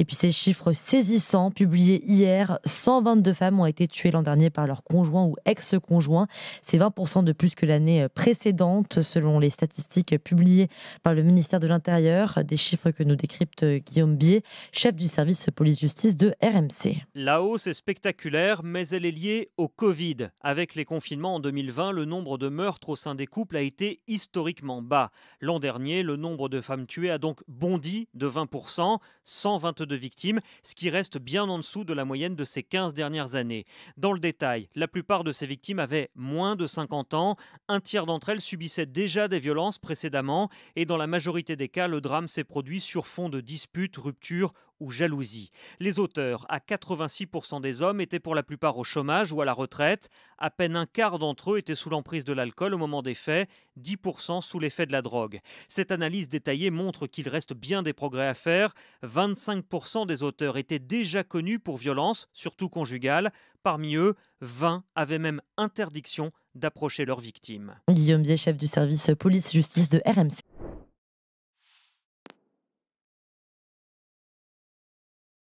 Et puis ces chiffres saisissants publiés hier, 122 femmes ont été tuées l'an dernier par leur conjoint ou ex-conjoint. C'est 20% de plus que l'année précédente, selon les statistiques publiées par le ministère de l'Intérieur. Des chiffres que nous décrypte Guillaume Bier, chef du service police-justice de RMC. La hausse est spectaculaire, mais elle est liée au Covid. Avec les confinements en 2020, le nombre de meurtres au sein des couples a été historiquement bas. L'an dernier, le nombre de femmes tuées a donc bondi de 20%, 122 de victimes, ce qui reste bien en dessous de la moyenne de ces 15 dernières années. Dans le détail, la plupart de ces victimes avaient moins de 50 ans, un tiers d'entre elles subissaient déjà des violences précédemment, et dans la majorité des cas, le drame s'est produit sur fond de disputes, ruptures ou jalousie. Les auteurs, à 86% des hommes, étaient pour la plupart au chômage ou à la retraite. À peine un quart d'entre eux étaient sous l'emprise de l'alcool au moment des faits, 10% sous l'effet de la drogue. Cette analyse détaillée montre qu'il reste bien des progrès à faire. 25% des auteurs étaient déjà connus pour violence, surtout conjugale. Parmi eux, 20 avaient même interdiction d'approcher leurs victimes. Guillaume Bier, chef du service police-justice de RMC.